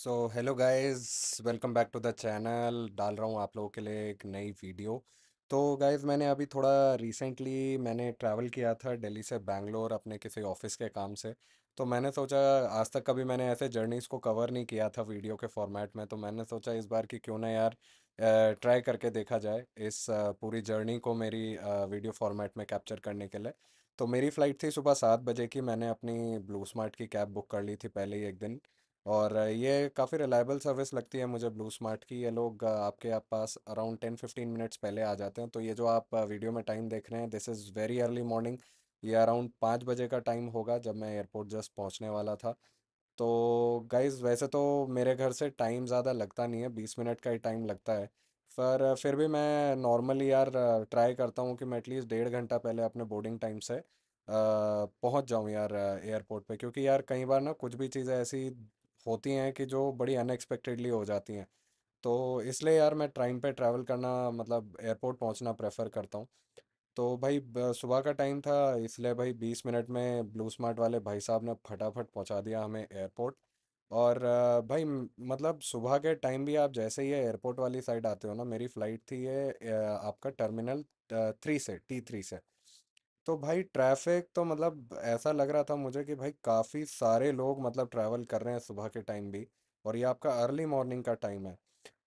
So hello guys welcome back to the channel डाल रहा हूँ आप लोगों के लिए एक नई वीडियो तो गाइस मैंने अभी थोड़ा रिसेंटली मैंने ट्रैवल किया था दिल्ली से बैंगलोर अपने किसी ऑफिस के काम से तो मैंने सोचा आज तक कभी मैंने ऐसे जर्नीज़ को कवर नहीं किया था वीडियो के फॉर्मेट में तो मैंने सोचा इस बार कि क्यों ना यार ट्राई करके देखा जाए इस पूरी जर्नी को मेरी वीडियो फॉर्मेट में कैप्चर करने के लिए तो मेरी फ़्लाइट थी सुबह सात बजे की मैंने अपनी ब्लू स्मार्ट की कैब बुक कर ली थी पहले ही एक दिन और ये काफ़ी रिलायबल सर्विस लगती है मुझे ब्लू स्मार्ट की ये लोग आपके आप पास अराउंड टेन फिफ्टीन मिनट्स पहले आ जाते हैं तो ये जो आप वीडियो में टाइम देख रहे हैं this is very early morning ये अराउंड पाँच बजे का टाइम होगा जब मैं एयरपोर्ट जस्ट पहुँचने वाला था तो गाइज़ वैसे तो मेरे घर से टाइम ज़्यादा लगता नहीं है बीस मिनट का ही टाइम लगता है पर फिर भी मैं नॉर्मली यार ट्राई करता हूँ कि मैं एटलीस्ट डेढ़ घंटा पहले अपने बोर्डिंग टाइम से पहुँच जाऊँ यार एयरपोर्ट पे क्योंकि यार कई बार ना कुछ भी चीज़ें ऐसी होती हैं कि जो बड़ी अनएक्सपेक्टेडली हो जाती हैं तो इसलिए यार मैं ट्रेन पे ट्रैवल करना मतलब एयरपोर्ट पहुंचना प्रेफर करता हूँ तो भाई सुबह का टाइम था इसलिए भाई बीस मिनट में ब्लू स्मार्ट वाले भाई साहब ने फटाफट पहुंचा दिया हमें एयरपोर्ट और भाई मतलब सुबह के टाइम भी आप जैसे ही एयरपोर्ट वाली साइड आते हो ना मेरी फ़्लाइट थी ये आपका टर्मिनल थ्री से टी थ्री से तो भाई ट्रैफिक तो मतलब ऐसा लग रहा था मुझे कि भाई काफ़ी सारे लोग मतलब ट्रैवल कर रहे हैं सुबह के टाइम भी और ये आपका अर्ली मॉर्निंग का टाइम है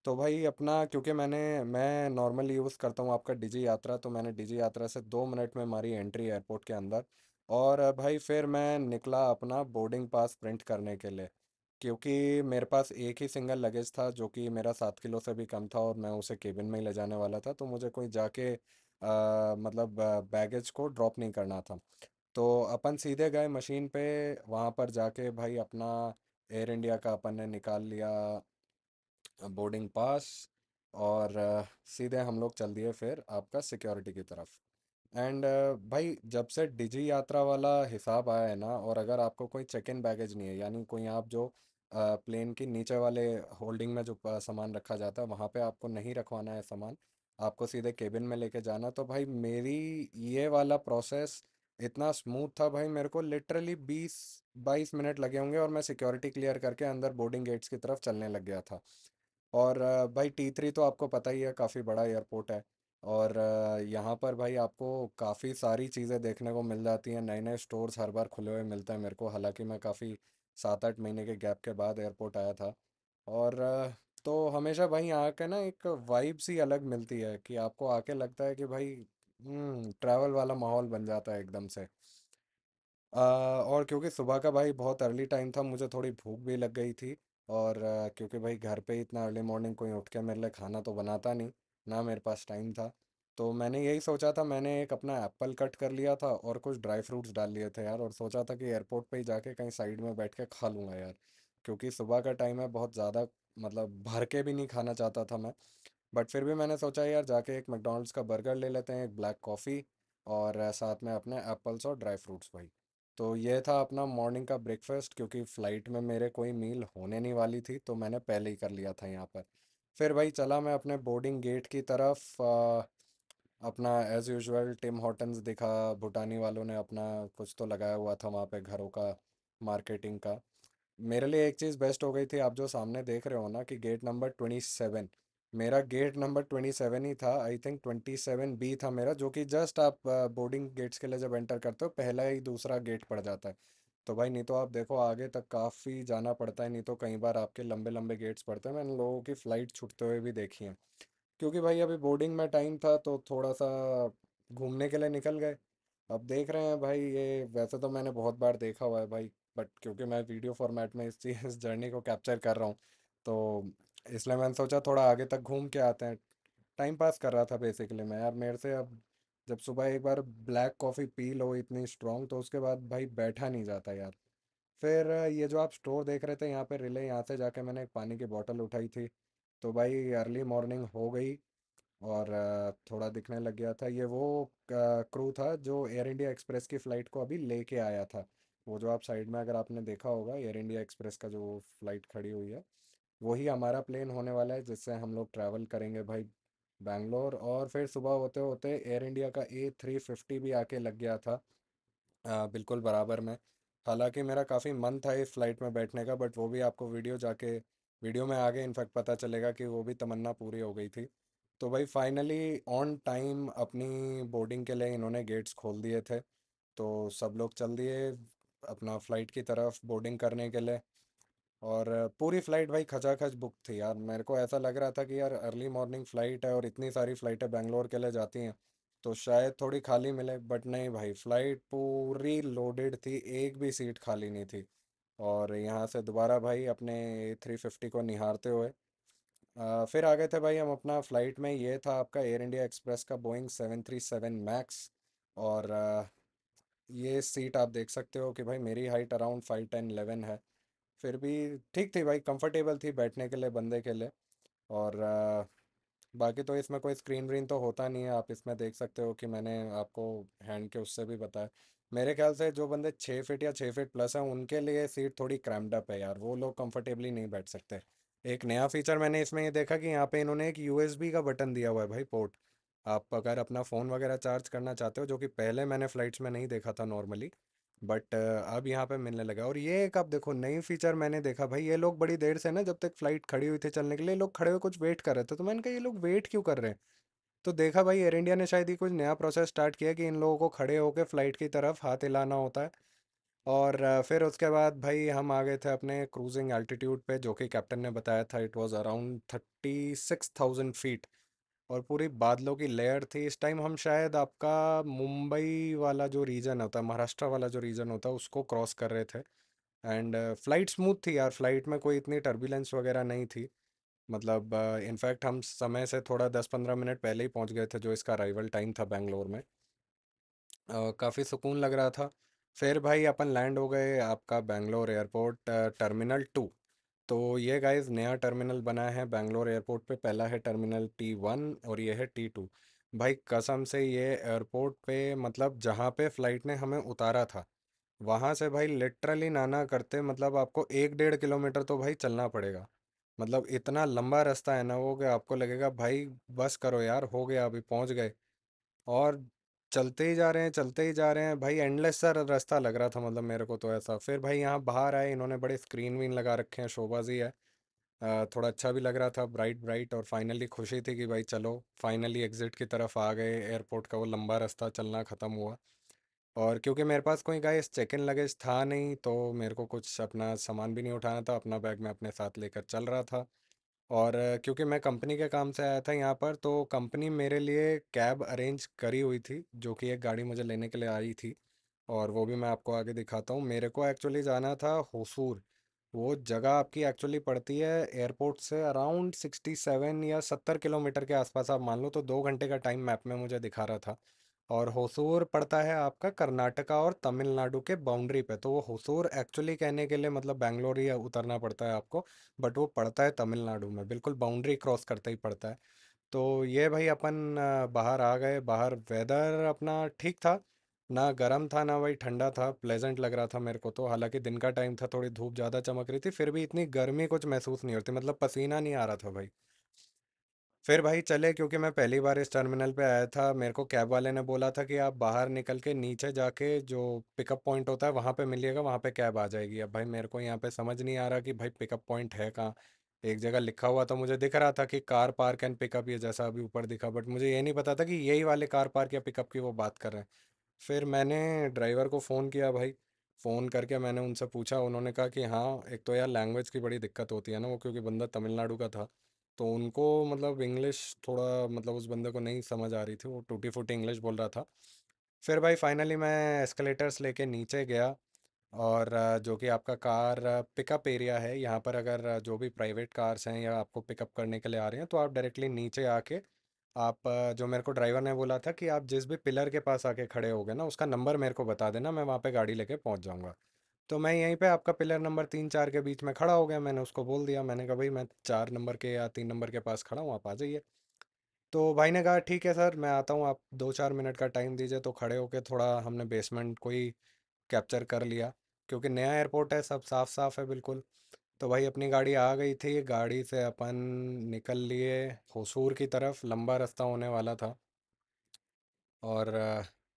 तो भाई अपना क्योंकि मैंने मैं नॉर्मली यूज़ करता हूँ आपका डिजी यात्रा तो मैंने डिजी यात्रा से दो मिनट में मारी एंट्री एयरपोर्ट के अंदर और भाई फिर मैं निकला अपना बोर्डिंग पास प्रिंट करने के लिए क्योंकि मेरे पास एक ही सिंगल लगेज था जो कि मेरा सात किलो से भी कम था और मैं उसे केबिन में ही ले जाने वाला था तो मुझे कोई जाके आ, मतलब बैगेज को ड्रॉप नहीं करना था तो अपन सीधे गए मशीन पे वहाँ पर जाके भाई अपना एयर इंडिया का अपन ने निकाल लिया बोर्डिंग पास और सीधे हम लोग चल दिए फिर आपका सिक्योरिटी की तरफ एंड भाई जब से डिजी यात्रा वाला हिसाब आया है ना और अगर आपको कोई चेक इन बैगेज नहीं है यानी कोई आप जो प्लेन के नीचे वाले होल्डिंग में जो सामान रखा जाता है वहाँ पे आपको नहीं रखवाना है सामान आपको सीधे केबिन में लेके जाना तो भाई मेरी ये वाला प्रोसेस इतना स्मूथ था भाई मेरे को लिटरली बीस बाईस मिनट लगे होंगे और मैं सिक्योरिटी क्लियर करके अंदर बोर्डिंग गेट्स की तरफ चलने लग गया था और भाई टी थ्री तो आपको पता ही है काफ़ी बड़ा एयरपोर्ट है और यहाँ पर भाई आपको काफ़ी सारी चीज़ें देखने को मिल जाती हैं नए नए स्टोर्स हर बार खुले हुए मिलते हैं मेरे को हालांकि मैं काफ़ी सात आठ महीने के गैप के बाद एयरपोर्ट आया था और तो हमेशा भाई यहाँ ना एक वाइब सी अलग मिलती है कि आपको आके लगता है कि भाई हम्म ट्रैवल वाला माहौल बन जाता है एकदम से आ, और क्योंकि सुबह का भाई बहुत अर्ली टाइम था मुझे थोड़ी भूख भी लग गई थी और आ, क्योंकि भाई घर पे इतना अर्ली मॉर्निंग कोई उठ के मेरे लिए खाना तो बनाता नहीं ना मेरे पास टाइम था तो मैंने यही सोचा था मैंने एक अपना एप्पल कट कर लिया था और कुछ ड्राई फ्रूट्स डाल लिए थे यार और सोचा था कि एयरपोर्ट पे ही जाके कहीं साइड में बैठ के खा लूंगा यार क्योंकि सुबह का टाइम है बहुत ज़्यादा मतलब भर के भी नहीं खाना चाहता था मैं बट फिर भी मैंने सोचा यार जाके एक मैकडोनल्ड्स का बर्गर ले लेते हैं एक ब्लैक कॉफ़ी और साथ में अपने एप्पल्स और ड्राई फ्रूट्स भाई तो ये था अपना मॉर्निंग का ब्रेकफास्ट क्योंकि फ़्लाइट में मेरे कोई मील होने नहीं वाली थी तो मैंने पहले ही कर लिया था यहाँ पर फिर भाई चला मैं अपने बोर्डिंग गेट की तरफ आ, अपना एज़ यूजल टिम हॉटन्स दिखा भूटानी वालों ने अपना कुछ तो लगाया हुआ था वहाँ पे घरों का मार्केटिंग का मेरे लिए एक चीज़ बेस्ट हो गई थी आप जो सामने देख रहे हो ना कि गेट नंबर ट्वेंटी सेवन मेरा गेट नंबर ट्वेंटी सेवन ही था I think twenty seven B था मेरा जो कि जस्ट आप बोर्डिंग गेट्स के लिए जब एंटर करते हो पहला ही दूसरा गेट पड़ जाता है तो भाई नहीं तो आप देखो आगे तक काफ़ी जाना पड़ता है नहीं तो कई बार आपके लंबे लंबे गेट्स पड़ते हैं मैंने लोगों की फ़्लाइट छूटते हुए भी देखी है क्योंकि भाई अभी बोर्डिंग में टाइम था तो थोड़ा सा घूमने के लिए निकल गए अब देख रहे हैं भाई ये वैसे तो मैंने बहुत बार देखा हुआ है भाई बट क्योंकि मैं वीडियो फॉर्मेट में इस चीज़ इस जर्नी को कैप्चर कर रहा हूँ तो इसलिए मैंने सोचा थोड़ा आगे तक घूम के आते हैं टाइम पास कर रहा था बेसिकली मैं यार मेरे से अब जब सुबह एक बार ब्लैक कॉफ़ी पी लो इतनी स्ट्रॉन्ग तो उसके बाद भाई बैठा नहीं जाता यार फिर ये जो आप स्टोर देख रहे थे यहाँ पे रिले यहाँ से जाके मैंने एक पानी की बॉटल उठाई थी तो भाई अर्ली मॉर्निंग हो गई और थोड़ा दिखने लग गया था ये वो क्रू था जो एयर इंडिया एक्सप्रेस की फ़्लाइट को अभी लेके आया था वो जो आप साइड में अगर आपने देखा होगा एयर इंडिया एक्सप्रेस का जो फ्लाइट खड़ी हुई है वही हमारा प्लेन होने वाला है जिससे हम लोग ट्रैवल करेंगे भाई बैंगलोर और फिर सुबह होते होते एयर इंडिया का ए थ्री फिफ्टी भी आके लग गया था आ, बिल्कुल बराबर में हालांकि मेरा काफ़ी मन था इस फ्लाइट में बैठने का बट वो भी आपको वीडियो जाके वीडियो में आगे इनफैक्ट पता चलेगा कि वो भी तमन्ना पूरी हो गई थी तो भाई फाइनली ऑन टाइम अपनी बोर्डिंग के लिए इन्होंने गेट्स खोल दिए थे तो सब लोग चल दिए अपना फ़्लाइट की तरफ बोर्डिंग करने के लिए और पूरी फ़्लाइट भाई खचाखच बुक थी यार मेरे को ऐसा लग रहा था कि यार अर्ली मॉर्निंग फ़्लाइट है और इतनी सारी फ़्लाइटें बेंगलोर के लिए जाती हैं तो शायद थोड़ी खाली मिले बट नहीं भाई फ़्लाइट पूरी लोडेड थी एक भी सीट खाली नहीं थी और यहाँ से दोबारा भाई अपने थ्री फिफ्टी को निहारते हुए आ, फिर आ गए थे भाई हम अपना फ़्लाइट में ये था आपका एयर इंडिया एक्सप्रेस का Boeing seven three seven max और ये सीट आप देख सकते हो कि भाई मेरी height around five ten eleven है फिर भी ठीक थी भाई कंफर्टेबल थी बैठने के लिए बंदे के लिए और बाकी तो इसमें कोई स्क्रीन व्रीन तो होता नहीं है आप इसमें देख सकते हो कि मैंने आपको हैंड के उससे भी बताया मेरे ख्याल से जो बंदे छः फिट या छः फिट प्लस हैं उनके लिए सीट थोड़ी क्रैमडअप है यार वो लोग कंफर्टेबली नहीं बैठ सकते एक नया फीचर मैंने इसमें ये देखा कि यहाँ पे इन्होंने एक यूएसबी का बटन दिया हुआ है भाई पोर्ट आप अगर अपना फ़ोन वगैरह चार्ज करना चाहते हो जो कि पहले मैंने फ़्लाइट्स में नहीं देखा था नॉर्मली बट अब यहाँ पे मिलने लगा और ये एक आप देखो नई फीचर मैंने देखा भाई ये लोग बड़ी देर से ना जब तक फ़्लाइट खड़ी हुई थी चलने के लिए लोग खड़े हुए कुछ वेट कर रहे थे तो मैंने कहा ये लोग वेट क्यों कर रहे हैं तो देखा भाई एयर इंडिया ने शायद ही कुछ नया प्रोसेस स्टार्ट किया कि इन लोगों को खड़े होकर फ़्लाइट की तरफ हाथ हिलाना होता है और फिर उसके बाद भाई हम आ गए थे अपने क्रूजिंग एल्टीट्यूड पे जो कि कैप्टन ने बताया था it was around thirty six thousand feet और पूरी बादलों की लेयर थी इस टाइम हम शायद आपका मुंबई वाला जो रीजन होता है महाराष्ट्र वाला जो रीजन होता है उसको क्रॉस कर रहे थे एंड फ्लाइट स्मूथ थी यार फ्लाइट में कोई इतनी टर्बुलेंस वगैरह नहीं थी मतलब इनफैक्ट uh, हम समय से थोड़ा दस पंद्रह मिनट पहले ही पहुंच गए थे जो इसका अराइवल टाइम था बेंगलोर में uh, काफ़ी सुकून लग रहा था फिर भाई अपन लैंड हो गए आपका बेंगलोर एयरपोर्ट टर्मिनल टू तो ये गाइस नया टर्मिनल बना है बैंगलोर एयरपोर्ट पे पहला है टर्मिनल टी वन और ये है टी टू भाई कसम से ये एयरपोर्ट पे मतलब जहाँ पे फ़्लाइट ने हमें उतारा था वहाँ से भाई लिटरली नाना करते मतलब आपको एक डेढ़ किलोमीटर तो भाई चलना पड़ेगा मतलब इतना लंबा रास्ता है ना वो कि आपको लगेगा भाई बस करो यार हो गया अभी पहुँच गए और चलते ही जा रहे हैं चलते ही जा रहे हैं भाई एंडलेस सा रास्ता लग रहा था मतलब मेरे को तो ऐसा फिर भाई यहाँ बाहर आए इन्होंने बड़े स्क्रीन वीन लगा रखे हैं शोबाजी है थोड़ा अच्छा भी लग रहा था ब्राइट ब्राइट और फाइनली खुशी थी कि भाई चलो फाइनली एग्जिट की तरफ आ गए एयरपोर्ट का वो लंबा रास्ता चलना ख़त्म हुआ और क्योंकि मेरे पास कोई गाइस चेक इन लगेज था नहीं तो मेरे को कुछ अपना सामान भी नहीं उठाना था अपना बैग मैं अपने साथ लेकर चल रहा था और क्योंकि मैं कंपनी के काम से आया था यहाँ पर तो कंपनी मेरे लिए कैब अरेंज करी हुई थी जो कि एक गाड़ी मुझे लेने के लिए आई थी और वो भी मैं आपको आगे दिखाता हूँ मेरे को एक्चुअली जाना था होसूर वो जगह आपकी एक्चुअली पड़ती है एयरपोर्ट से अराउंड सिक्सटी सेवन या सत्तर किलोमीटर के आसपास आप मान लो तो दो घंटे का टाइम मैप में मुझे दिखा रहा था और होसूर पड़ता है आपका कर्नाटका और तमिलनाडु के बाउंड्री पे तो वो होसूर एक्चुअली कहने के लिए मतलब बैंगलोर ही उतरना पड़ता है आपको बट वो पड़ता है तमिलनाडु में बिल्कुल बाउंड्री क्रॉस करते ही पड़ता है तो ये भाई अपन बाहर आ गए बाहर वेदर अपना ठीक था ना गर्म था ना भाई ठंडा था प्लेजेंट लग रहा था मेरे को तो हालांकि दिन का टाइम था थोड़ी धूप ज़्यादा चमक रही थी फिर भी इतनी गर्मी कुछ महसूस नहीं होती मतलब पसीना नहीं आ रहा था भाई फिर भाई चले क्योंकि मैं पहली बार इस टर्मिनल पे आया था मेरे को कैब वाले ने बोला था कि आप बाहर निकल के नीचे जाके जो पिकअप पॉइंट होता है वहाँ पे मिलिएगा वहाँ पे कैब आ जाएगी अब भाई मेरे को यहाँ पे समझ नहीं आ रहा कि भाई पिकअप पॉइंट है कहाँ एक जगह लिखा हुआ तो मुझे दिख रहा था कि कार पार्क एंड पिकअप ये जैसा अभी ऊपर दिखा बट मुझे ये नहीं पता था कि यही वाले कार पार्क या पिकअप की वो बात कर रहे हैं फिर मैंने ड्राइवर को फ़ोन किया भाई फ़ोन करके मैंने उनसे पूछा उन्होंने कहा कि हाँ एक तो यार लैंग्वेज की बड़ी दिक्कत होती है ना वो क्योंकि बंदा तमिलनाडु का था तो उनको मतलब इंग्लिश थोड़ा मतलब उस बंदे को नहीं समझ आ रही थी वो टूटी फूटी इंग्लिश बोल रहा था फिर भाई फाइनली मैं एस्केलेटर्स लेके नीचे गया और जो कि आपका कार पिकअप एरिया है यहाँ पर अगर जो भी प्राइवेट कार्स हैं या आपको पिकअप करने के लिए आ रहे हैं तो आप डायरेक्टली नीचे आके आप जो मेरे को ड्राइवर ने बोला था कि आप जिस भी पिलर के पास आके खड़े हो गए ना उसका नंबर मेरे को बता देना मैं वहाँ पे गाड़ी लेके पहुँच जाऊँगा तो मैं यहीं पे आपका पिलर नंबर तीन चार के बीच में खड़ा हो गया मैंने उसको बोल दिया मैंने कहा भाई मैं चार नंबर के या तीन नंबर के पास खड़ा हूँ आप आ जाइए तो भाई ने कहा ठीक है सर मैं आता हूँ आप दो चार मिनट का टाइम दीजिए तो खड़े होके थोड़ा हमने बेसमेंट को ही कैप्चर कर लिया क्योंकि नया एयरपोर्ट है सब साफ साफ है बिल्कुल तो भाई अपनी गाड़ी आ गई थी गाड़ी से अपन निकल लिए होसूर की तरफ लंबा रास्ता होने वाला था और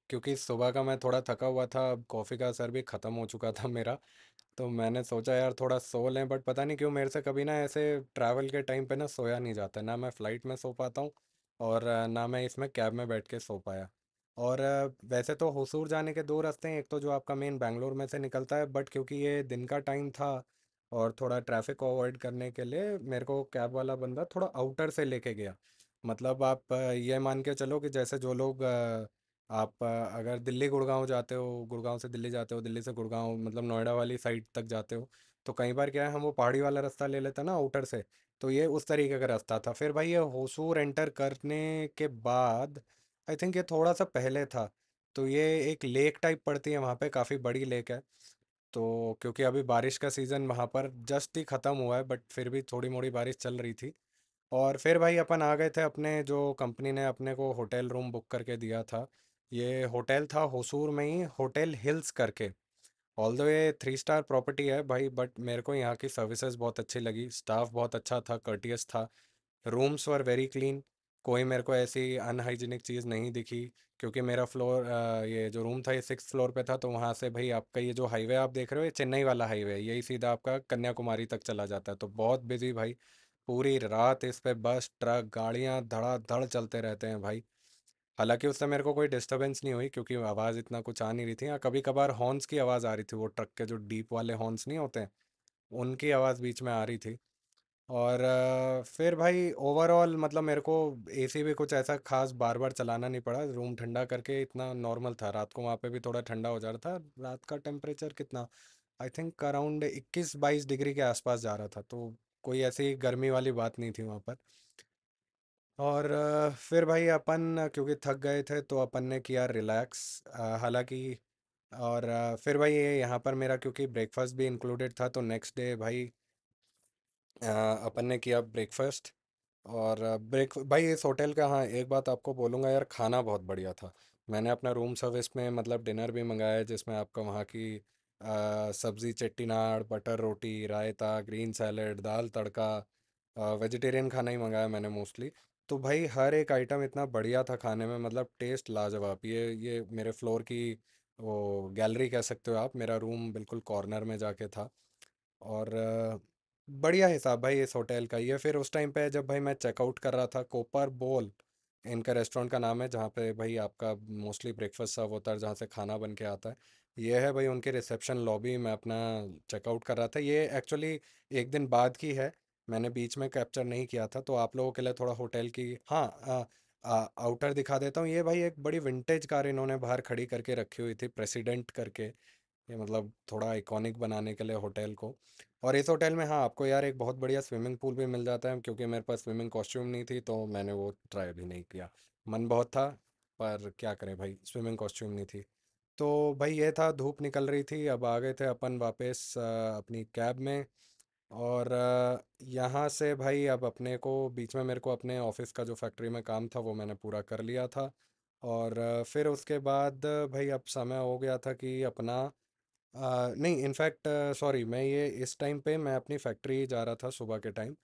क्योंकि सुबह का मैं थोड़ा थका हुआ था अब कॉफ़ी का असर भी ख़त्म हो चुका था मेरा तो मैंने सोचा यार थोड़ा सो लें बट पता नहीं क्यों मेरे से कभी ना ऐसे ट्रैवल के टाइम पे ना सोया नहीं जाता ना मैं फ़्लाइट में सो पाता हूँ और ना मैं इसमें कैब में बैठ के सो पाया और वैसे तो होसूर जाने के दो रास्ते हैं एक तो जो आपका मेन बैंगलोर में से निकलता है बट क्योंकि ये दिन का टाइम था और थोड़ा ट्रैफिक को अवॉइड करने के लिए मेरे को कैब वाला बंदा थोड़ा आउटर से लेके गया मतलब आप ये मान के चलो कि जैसे जो लोग आप अगर दिल्ली गुड़गांव जाते हो, गुड़गांव से दिल्ली जाते हो, दिल्ली से गुड़गांव मतलब नोएडा वाली साइड तक जाते हो, तो कई बार क्या है हम वो पहाड़ी वाला रास्ता ले लेते हैं ना आउटर से, तो ये उस तरीके का रास्ता था। फिर भाई ये होसूर एंटर करने के बाद आई थिंक ये थोड़ा सा पहले था, तो ये एक लेक टाइप पड़ती है वहाँ पे, काफ़ी बड़ी लेक है। तो क्योंकि अभी बारिश का सीज़न वहाँ पर जस्ट ही ख़त्म हुआ है बट फिर भी थोड़ी-मोड़ी बारिश चल रही थी। और फिर भाई अपन आ गए थे अपने जो कंपनी ने अपने को होटल रूम बुक करके दिया था। ये होटल था होसूर में ही होटल हिल्स करके ऑल दो ये थ्री स्टार प्रॉपर्टी है भाई बट मेरे को यहाँ की सर्विसेज बहुत अच्छी लगी स्टाफ बहुत अच्छा था कर्टियस था रूम्स वर वेरी क्लीन कोई मेरे को ऐसी अनहाइजीनिक चीज़ नहीं दिखी क्योंकि मेरा फ्लोर ये जो रूम था ये सिक्स फ्लोर पे था तो वहाँ से भाई आपका ये जो हाईवे आप देख रहे हो ये चेन्नई वाला हाईवे है यही सीधा आपका कन्याकुमारी तक चला जाता है तो बहुत बिजी भाई पूरी रात इस पर बस ट्रक गाड़ियाँ धड़ाधड़ चलते रहते हैं भाई हालांकि उस समय मेरे को कोई डिस्टर्बेंस नहीं हुई क्योंकि आवाज़ इतना कुछ आ नहीं रही थी या हाँ, कभी कभार हॉर्न्स की आवाज़ आ रही थी वो ट्रक के जो डीप वाले हॉर्न्स नहीं होते हैं उनकी आवाज़ बीच में आ रही थी और फिर भाई ओवरऑल मतलब मेरे को सी भी कुछ ऐसा खास बार बार चलाना नहीं पड़ा रूम ठंडा करके इतना नॉर्मल था रात को वहाँ पे भी थोड़ा ठंडा हो जा रहा था रात का टेम्परेचर कितना आई थिंक अराउंड इक्कीस बाईस डिग्री के आसपास जा रहा था तो कोई ऐसी गर्मी वाली बात नहीं थी वहाँ पर और फिर भाई अपन क्योंकि थक गए थे तो अपन ने किया रिलैक्स हालांकि और फिर भाई ये यहाँ पर मेरा क्योंकि ब्रेकफास्ट भी इंक्लूडेड था तो नेक्स्ट डे भाई अपन ने किया ब्रेकफास्ट और ब्रेक भाई इस होटल का हाँ एक बात आपको बोलूँगा यार खाना बहुत बढ़िया था मैंने अपना रूम सर्विस में मतलब डिनर भी मंगाया जिसमें आपका वहाँ की सब्ज़ी सब्जी चेट्टीनाड़ बटर रोटी रायता ग्रीन सैलेड दाल तड़का वेजिटेरियन खाना ही मंगाया मैंने मोस्टली तो भाई हर एक आइटम इतना बढ़िया था खाने में मतलब टेस्ट लाजवाब ये ये मेरे फ्लोर की वो गैलरी कह सकते हो आप मेरा रूम बिल्कुल कॉर्नर में जाके था और बढ़िया हिसाब भाई इस होटल का ये फिर उस टाइम पे जब भाई मैं चेकआउट कर रहा था कोपर बोल इनका रेस्टोरेंट का नाम है जहाँ पे भाई आपका मोस्टली ब्रेकफास्ट सब होता है जहाँ से खाना बन के आता है ये है भाई उनके रिसेप्शन लॉबी में अपना चेकआउट कर रहा था ये एक्चुअली एक दिन बाद की है मैंने बीच में कैप्चर नहीं किया था तो आप लोगों के लिए थोड़ा होटल की हाँ आ, आ, आउटर दिखा देता हूँ ये भाई एक बड़ी विंटेज कार इन्होंने बाहर खड़ी करके रखी हुई थी प्रेसिडेंट करके ये मतलब थोड़ा आइकॉनिक बनाने के लिए होटल को और इस होटल में हाँ आपको यार एक बहुत बढ़िया स्विमिंग पूल भी मिल जाता है क्योंकि मेरे पास स्विमिंग कॉस्ट्यूम नहीं थी तो मैंने वो ट्राई भी नहीं किया मन बहुत था पर क्या करें भाई स्विमिंग कॉस्ट्यूम नहीं थी तो भाई ये था धूप निकल रही थी अब आ गए थे अपन वापस अपनी कैब में और यहाँ से भाई अब अपने को बीच में मेरे को अपने ऑफिस का जो फैक्ट्री में काम था वो मैंने पूरा कर लिया था और फिर उसके बाद भाई अब समय हो गया था कि अपना आ, नहीं इनफैक्ट सॉरी मैं ये इस टाइम पे मैं अपनी फैक्ट्री जा रहा था सुबह के टाइम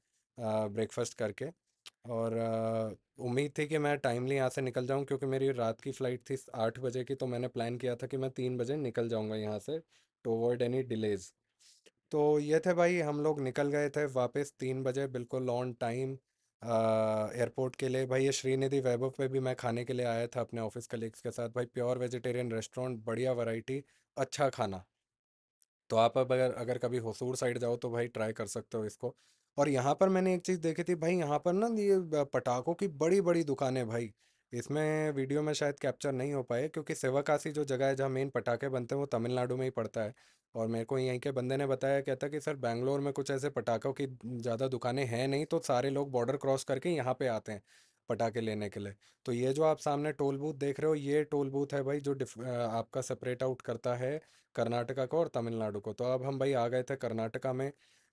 ब्रेकफास्ट करके और उम्मीद थी कि मैं टाइमली यहाँ से निकल जाऊँ क्योंकि मेरी रात की फ़्लाइट थी आठ बजे की तो मैंने प्लान किया था कि मैं तीन बजे निकल जाऊँगा यहाँ से अवॉइड एनी डिलेज तो ये थे भाई हम लोग निकल गए थे वापस तीन बजे बिल्कुल ऑन टाइम एयरपोर्ट के लिए भाई ये श्रीनिधि वैभव पे भी मैं खाने के लिए आया था अपने ऑफिस कलीग्स के साथ भाई प्योर वेजिटेरियन रेस्टोरेंट बढ़िया वैरायटी अच्छा खाना तो आप अब अगर अगर कभी होसूर साइड जाओ तो भाई ट्राई कर सकते हो इसको और यहाँ पर मैंने एक चीज़ देखी थी भाई यहाँ पर ना ये पटाखों की बड़ी बड़ी दुकानें भाई इसमें वीडियो में शायद कैप्चर नहीं हो पाए क्योंकि सेवाकाशी जो जगह है जहाँ मेन पटाखे बनते हैं वो तमिलनाडु में ही पड़ता है और मेरे को यहीं के बंदे ने बताया कहता कि सर बैंगलोर में कुछ ऐसे पटाखों की ज़्यादा दुकानें हैं नहीं तो सारे लोग बॉर्डर क्रॉस करके यहाँ पे आते हैं पटाखे लेने के लिए तो ये जो आप सामने टोल बूथ देख रहे हो ये टोल बूथ है भाई जो आपका सेपरेट आउट करता है कर्नाटका को और तमिलनाडु को तो अब हम भाई आ गए थे कर्नाटका में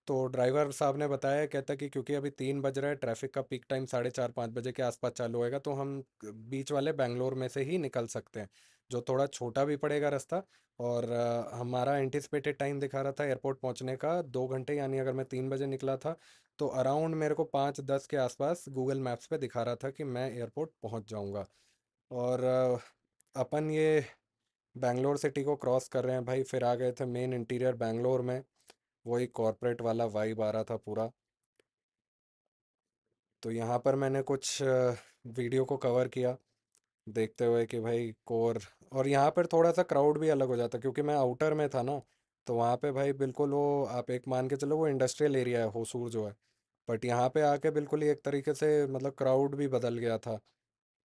तो ड्राइवर साहब ने बताया कहता कि क्योंकि अभी तीन बज रहा है ट्रैफिक का पीक टाइम साढ़े चार पाँच बजे के आसपास चालू होएगा तो हम बीच वाले बेंगलोर में से ही निकल सकते हैं जो थोड़ा छोटा भी पड़ेगा रास्ता और आ, हमारा एंटिसिपेटेड टाइम दिखा रहा था एयरपोर्ट पहुंचने का दो घंटे यानी अगर मैं तीन बजे निकला था तो अराउंड मेरे को पाँच दस के आसपास गूगल मैप्स पे दिखा रहा था कि मैं एयरपोर्ट पहुंच जाऊंगा और आ, अपन ये बैंगलोर सिटी को क्रॉस कर रहे हैं भाई फिर आ गए थे मेन इंटीरियर बेंगलोर में वही कॉरपोरेट वाला वाइब आ रहा था पूरा तो यहाँ पर मैंने कुछ वीडियो को कवर किया देखते हुए कि भाई कोर और यहाँ पर थोड़ा सा क्राउड भी अलग हो जाता क्योंकि मैं आउटर में था ना तो वहाँ पे भाई बिल्कुल वो आप एक मान के चलो वो इंडस्ट्रियल एरिया है होसूर जो है बट यहाँ पे आके बिल्कुल ही एक तरीके से मतलब क्राउड भी बदल गया था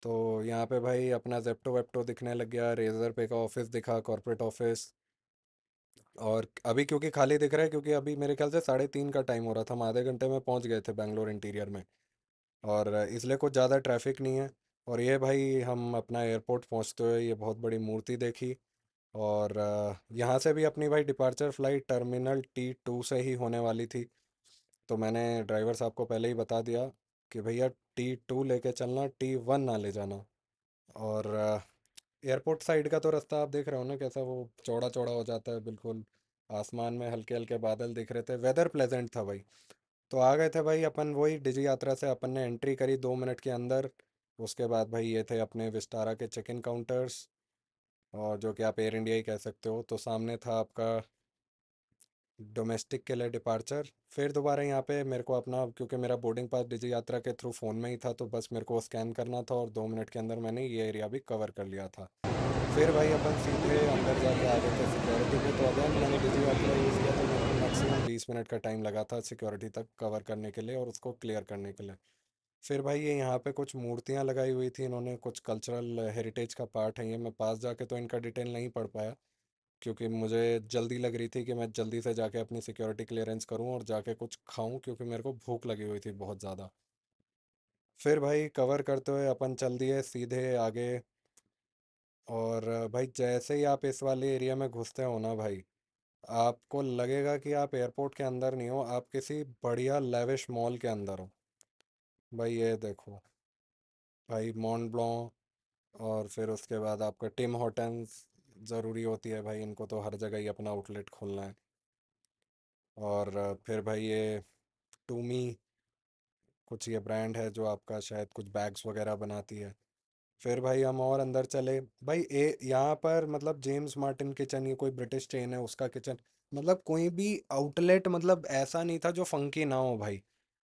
तो यहाँ पे भाई अपना जेप्टो वेप्टो दिखने लग गया रेजर पे का ऑफिस दिखा कॉरपोरेट ऑफिस और अभी क्योंकि खाली दिख रहा है क्योंकि अभी मेरे ख्याल से साढ़े तीन का टाइम हो रहा था हम आधे घंटे में पहुंच गए थे बैंगलोर इंटीरियर में और इसलिए कुछ ज़्यादा ट्रैफिक नहीं है और ये भाई हम अपना एयरपोर्ट पहुँचते हुए ये बहुत बड़ी मूर्ति देखी और यहाँ से भी अपनी भाई departure flight terminal T two से ही होने वाली थी तो मैंने ड्राइवर साहब को पहले ही बता दिया कि भैया टी टू लेके चलना टी वन ना ले जाना और एयरपोर्ट साइड का तो रास्ता आप देख रहे हो ना कैसा वो चौड़ा चौड़ा हो जाता है बिल्कुल आसमान में हल्के हल्के बादल दिख रहे थे वेदर प्लेजेंट था भाई तो आ गए थे भाई अपन वही डिजी यात्रा से अपन ने एंट्री करी दो मिनट के अंदर उसके बाद भाई ये थे अपने विस्तारा के चेक इन काउंटर्स और जो कि आप एयर इंडिया ही कह सकते हो तो सामने था आपका डोमेस्टिक के लिए डिपार्चर फिर दोबारा यहाँ पे मेरे को अपना क्योंकि मेरा बोर्डिंग पास डिजी यात्रा के थ्रू फ़ोन में ही था तो बस मेरे को स्कैन करना था और दो मिनट के अंदर मैंने ये एरिया भी कवर कर लिया था फिर भाई अपन सीधे अंदर जाके आ गए थे सिक्योरिटी में तो अगर मैंने डिजी यात्रा यूज़ किया तो मेरे मैक्सिमम बीस मिनट का टाइम लगा था सिक्योरिटी तक कवर करने के लिए और उसको क्लियर करने के लिए फिर भाई ये यहाँ पे कुछ मूर्तियाँ लगाई हुई थी इन्होंने कुछ कल्चरल हेरिटेज का पार्ट है ये मैं पास जाके तो इनका डिटेल नहीं पढ़ पाया क्योंकि मुझे जल्दी लग रही थी कि मैं जल्दी से जाके अपनी सिक्योरिटी क्लियरेंस करूं और जाके कुछ खाऊं क्योंकि मेरे को भूख लगी हुई थी बहुत ज़्यादा फिर भाई कवर करते हुए अपन चल दिए सीधे आगे और भाई जैसे ही आप इस वाले एरिया में घुसते हो ना भाई आपको लगेगा कि आप एयरपोर्ट के अंदर नहीं हो आप किसी बढ़िया लेविश मॉल के अंदर हो भाई ये देखो भाई मॉन्ट ब्लॉ और फिर उसके बाद आपका टिम होटल्स ज़रूरी होती है भाई इनको तो हर जगह ही अपना आउटलेट खोलना है और फिर भाई ये टूमी कुछ ये ब्रांड है जो आपका शायद कुछ बैग्स वगैरह बनाती है फिर भाई हम और अंदर चले भाई ए यहाँ पर मतलब जेम्स मार्टिन किचन ये कोई ब्रिटिश चेन है उसका किचन मतलब कोई भी आउटलेट मतलब ऐसा नहीं था जो फंकी ना हो भाई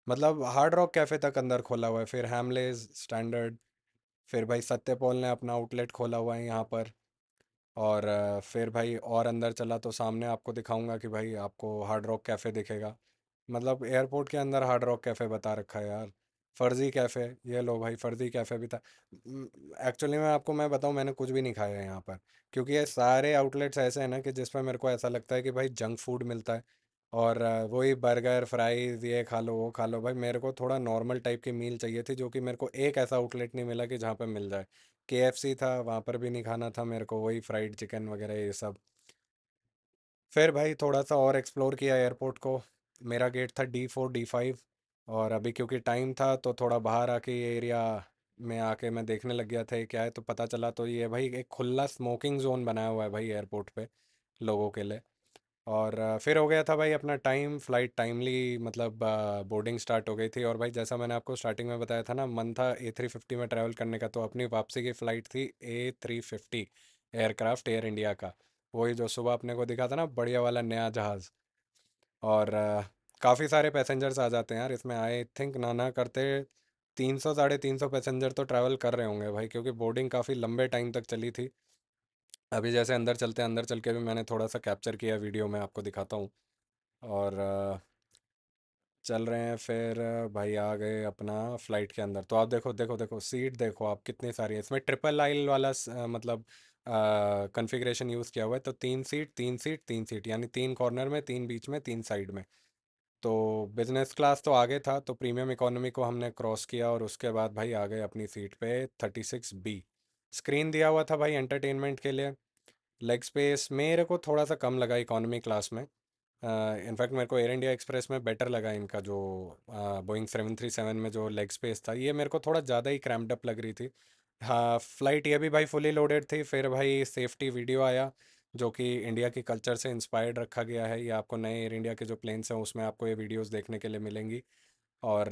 मतलब हार्ड रॉक कैफ़े तक अंदर खोला हुआ है फिर हैमलेज स्टैंडर्ड फिर भाई सत्यपोल ने अपना आउटलेट खोला हुआ है यहाँ पर और फिर भाई और अंदर चला तो सामने आपको दिखाऊंगा कि भाई आपको हार्ड रॉक कैफ़े दिखेगा मतलब एयरपोर्ट के अंदर हार्ड रॉक कैफ़े बता रखा है यार फर्जी कैफ़े ये लो भाई फर्जी कैफ़े भी था एक्चुअली मैं आपको मैं बताऊँ मैंने कुछ भी नहीं खाया है यहाँ पर क्योंकि ये सारे आउटलेट्स ऐसे हैं ना कि जिस पर मेरे को ऐसा लगता है कि भाई जंक फूड मिलता है और वही बर्गर फ्राइज ये खा लो वो खा लो भाई मेरे को थोड़ा नॉर्मल टाइप की मील चाहिए थी जो कि मेरे को एक ऐसा आउटलेट नहीं मिला कि जहाँ पर मिल जाए के था वहाँ पर भी नहीं खाना था मेरे को वही फ्राइड चिकन वगैरह ये सब फिर भाई थोड़ा सा और एक्सप्लोर किया एयरपोर्ट को मेरा गेट था डी फोर डी फाइव और अभी क्योंकि टाइम था तो थोड़ा बाहर आके ये एरिया में आके मैं देखने लग गया था ये क्या है तो पता चला तो ये भाई एक खुला स्मोकिंग जोन बनाया हुआ है भाई एयरपोर्ट पे लोगों के लिए और फिर हो गया था भाई अपना टाइम फ्लाइट टाइमली मतलब बोर्डिंग स्टार्ट हो गई थी और भाई जैसा मैंने आपको स्टार्टिंग में बताया था ना मन था ए थ्री फिफ्टी में ट्रैवल करने का तो अपनी वापसी की फ़्लाइट थी A three fifty aircraft Air India का वही जो सुबह अपने को दिखा था ना बढ़िया वाला नया जहाज़ और काफ़ी सारे पैसेंजर्स आ जाते हैं यार इसमें आई थिंक ना ना करते तीन सौ साढ़े तीन सौ पैसेंजर तो ट्रैवल कर रहे होंगे भाई क्योंकि बोर्डिंग काफ़ी लंबे टाइम तक चली थी अभी जैसे अंदर चलते हैं अंदर चल के भी मैंने थोड़ा सा कैप्चर किया वीडियो में आपको दिखाता हूँ और चल रहे हैं फिर भाई आ गए अपना फ्लाइट के अंदर तो आप देखो देखो देखो सीट देखो आप कितनी सारी है इसमें ट्रिपल आइल वाला मतलब कन्फिग्रेशन यूज़ किया हुआ है तो तीन सीट तीन सीट तीन सीट यानी तीन कॉर्नर में तीन बीच में तीन साइड में तो बिजनेस क्लास तो आगे था तो प्रीमियम इकोनॉमी को हमने क्रॉस किया और उसके बाद भाई आ गए अपनी सीट पे थर्टी सिक्स बी स्क्रीन दिया हुआ था भाई एंटरटेनमेंट के लिए लेग स्पेस मेरे को थोड़ा सा कम लगा इकोनॉमी क्लास में इनफैक्ट uh, मेरे को एयर इंडिया एक्सप्रेस में बेटर लगा इनका जो बोइंग सेवन थ्री सेवन में जो लेग स्पेस था ये मेरे को थोड़ा ज़्यादा ही क्रैम्पडअप अप लग रही थी हाँ फ्लाइट ये भी भाई फुली लोडेड थी फिर भाई सेफ्टी वीडियो आया जो कि इंडिया के कल्चर से इंस्पायर्ड रखा गया है ये आपको नए एयर इंडिया के जो प्लेन्स हैं उसमें आपको ये वीडियोस देखने के लिए मिलेंगी और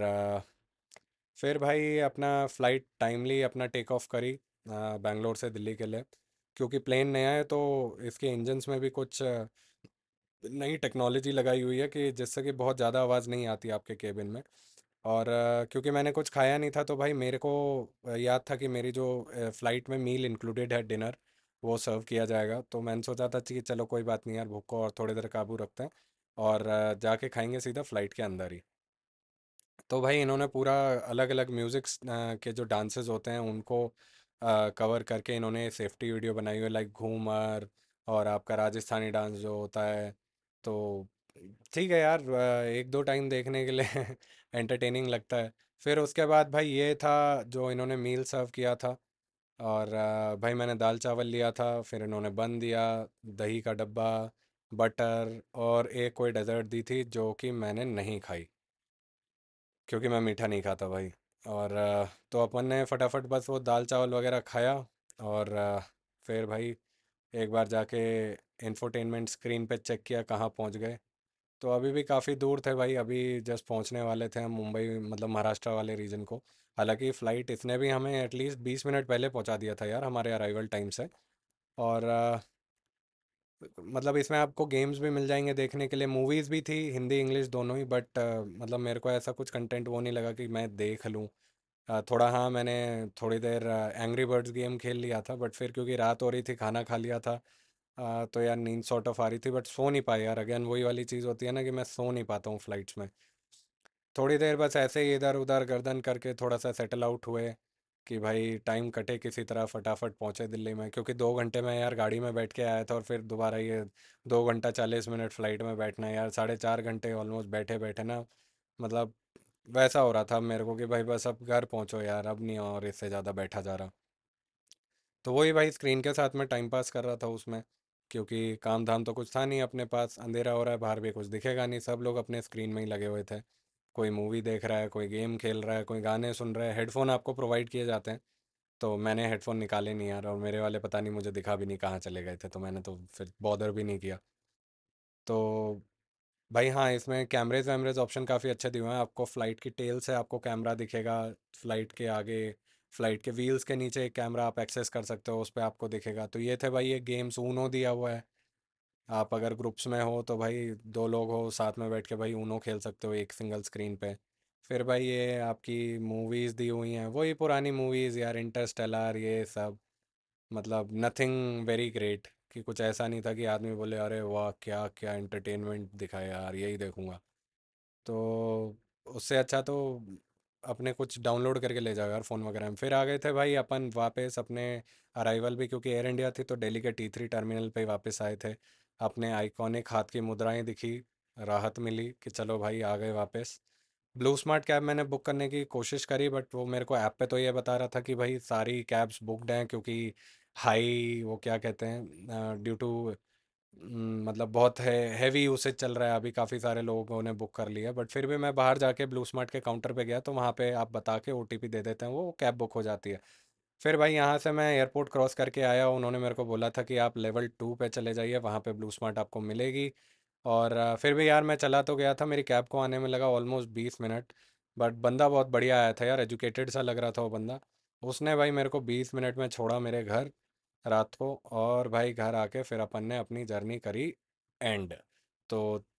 फिर भाई अपना फ़्लाइट टाइमली अपना टेक ऑफ करी बेंगलोर से दिल्ली के लिए क्योंकि प्लेन नया है तो इसके इंजन्स में भी कुछ नई टेक्नोलॉजी लगाई हुई है कि जिससे कि बहुत ज़्यादा आवाज़ नहीं आती आपके केबिन में और क्योंकि मैंने कुछ खाया नहीं था तो भाई मेरे को याद था कि मेरी जो फ़्लाइट में मील इंक्लूडेड है डिनर वो सर्व किया जाएगा तो मैंने सोचा था कि चलो कोई बात नहीं यार भूख को और थोड़ी देर काबू रखते हैं और जाके खाएंगे सीधा फ़्लाइट के अंदर ही तो भाई इन्होंने पूरा अलग अलग म्यूजिक के जो डांसेस होते हैं उनको कवर करके इन्होंने सेफ्टी वीडियो बनाई हुई लाइक घूमर और आपका राजस्थानी डांस जो होता है तो ठीक है यार एक दो टाइम देखने के लिए एंटरटेनिंग लगता है फिर उसके बाद भाई ये था जो इन्होंने मील सर्व किया था और भाई मैंने दाल चावल लिया था फिर इन्होंने बन दिया दही का डब्बा बटर और एक कोई डेजर्ट दी थी जो कि मैंने नहीं खाई क्योंकि मैं मीठा नहीं खाता भाई और तो अपन ने फटाफट बस वो दाल चावल वगैरह खाया और फिर भाई एक बार जाके इन्फोटेनमेंट स्क्रीन पे चेक किया कहाँ पहुँच गए तो अभी भी काफ़ी दूर थे भाई अभी जस्ट पहुँचने वाले थे हम मुंबई मतलब महाराष्ट्र वाले रीजन को हालांकि फ़्लाइट इसने भी हमें एटलीस्ट बीस मिनट पहले पहुँचा दिया था यार हमारे अराइवल टाइम से और मतलब इसमें आपको गेम्स भी मिल जाएंगे देखने के लिए मूवीज़ भी थी हिंदी इंग्लिश दोनों ही बट मतलब मेरे को ऐसा कुछ कंटेंट वो नहीं लगा कि मैं देख लूँ थोड़ा हाँ मैंने थोड़ी देर एंग्री बर्ड्स गेम खेल लिया था बट फिर क्योंकि रात हो रही थी खाना खा लिया था uh, तो यार नींद सॉर्ट ऑफ आ रही थी बट सो नहीं पाया यार अगेन वही वाली चीज़ होती है ना कि मैं सो नहीं पाता हूँ फ्लाइट्स में थोड़ी देर बस ऐसे ही इधर उधर गर्दन करके थोड़ा सा सेटल आउट हुए कि भाई टाइम कटे किसी तरह फटाफट पहुंचे दिल्ली में क्योंकि दो घंटे में यार गाड़ी में बैठ के आया था और फिर दोबारा ये दो घंटा चालीस मिनट फ्लाइट में बैठना यार साढ़े चार घंटे ऑलमोस्ट बैठे बैठे ना मतलब वैसा हो रहा था मेरे को कि भाई बस अब घर पहुंचो यार अब नहीं और इससे ज़्यादा बैठा जा रहा तो वही भाई स्क्रीन के साथ में टाइम पास कर रहा था उसमें क्योंकि काम धाम तो कुछ था नहीं अपने पास अंधेरा हो रहा है बाहर भी कुछ दिखेगा नहीं सब लोग अपने स्क्रीन में ही लगे हुए थे कोई मूवी देख रहा है कोई गेम खेल रहा है कोई गाने सुन रहा है हेडफोन आपको प्रोवाइड किए जाते हैं तो मैंने हेडफोन निकाले नहीं यार और मेरे वाले पता नहीं मुझे दिखा भी नहीं कहाँ चले गए थे तो मैंने तो फिर बॉदर भी नहीं किया तो भाई हाँ इसमें कैमरेज वैमरेज ऑप्शन काफ़ी अच्छे दिए हुए हैं आपको फ़्लाइट की टेल से आपको कैमरा दिखेगा फ़्लाइट के आगे फ़्लाइट के व्हील्स के नीचे एक कैमरा आप एक्सेस कर सकते हो उस पर आपको दिखेगा तो ये थे भाई ये गेम्स ऊनो दिया हुआ है आप अगर ग्रुप्स में हो तो भाई दो लोग हो साथ में बैठ के भाई उनो खेल सकते हो एक सिंगल स्क्रीन पे फिर भाई ये आपकी मूवीज़ दी हुई हैं वही पुरानी मूवीज़ यार इंटरस्टेलर ये सब मतलब नथिंग वेरी ग्रेट कि कुछ ऐसा नहीं था कि आदमी बोले अरे वाह क्या क्या इंटरटेनमेंट दिखाया यार यही देखूंगा तो उससे अच्छा तो अपने कुछ डाउनलोड करके ले जाओ यार फ़ोन वगैरह में फिर आ गए थे भाई अपन वापस अपने अराइवल भी क्योंकि एयर इंडिया थी तो दिल्ली के टी थ्री टर्मिनल पे वापस आए थे अपने आइकॉनिक हाथ की मुद्राएं दिखी राहत मिली कि चलो भाई आ गए वापस ब्लू स्मार्ट कैब मैंने बुक करने की कोशिश करी बट वो मेरे को ऐप पे तो ये बता रहा था कि भाई सारी कैब्स बुकड हैं क्योंकि हाई वो क्या कहते हैं ड्यू टू मतलब बहुत है हैवी यूसेज चल रहा है अभी काफ़ी सारे लोगों ने बुक कर लिया बट फिर भी मैं बाहर जाके ब्लू स्मार्ट के काउंटर पे गया तो वहाँ पे आप बता के ओ दे देते हैं वो कैब बुक हो जाती है फिर भाई यहाँ से मैं एयरपोर्ट क्रॉस करके आया उन्होंने मेरे को बोला था कि आप लेवल टू पे चले जाइए वहाँ पे ब्लू स्मार्ट आपको मिलेगी और फिर भी यार मैं चला तो गया था मेरी कैब को आने में लगा ऑलमोस्ट बीस मिनट बट बंदा बहुत बढ़िया आया था यार एजुकेटेड सा लग रहा था वो बंदा उसने भाई मेरे को बीस मिनट में छोड़ा मेरे घर रात को और भाई घर आके फिर अपन ने अपनी जर्नी करी एंड तो